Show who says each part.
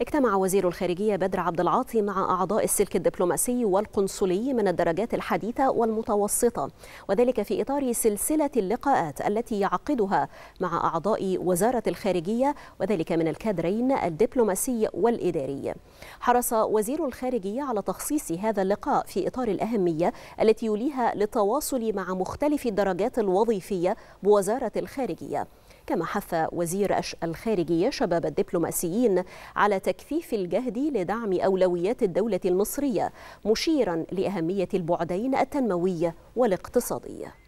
Speaker 1: اجتمع وزير الخارجية بدر عبد العاطي مع أعضاء السلك الدبلوماسي والقنصلي من الدرجات الحديثة والمتوسطة وذلك في إطار سلسلة اللقاءات التي يعقدها مع أعضاء وزارة الخارجية وذلك من الكادرين الدبلوماسي والإداري حرص وزير الخارجية على تخصيص هذا اللقاء في إطار الأهمية التي يليها للتواصل مع مختلف الدرجات الوظيفية بوزارة الخارجية كما حث وزير الخارجية شباب الدبلوماسيين على وتكثيف الجهد لدعم أولويات الدولة المصرية مشيرا لأهمية البعدين التنموية والاقتصادية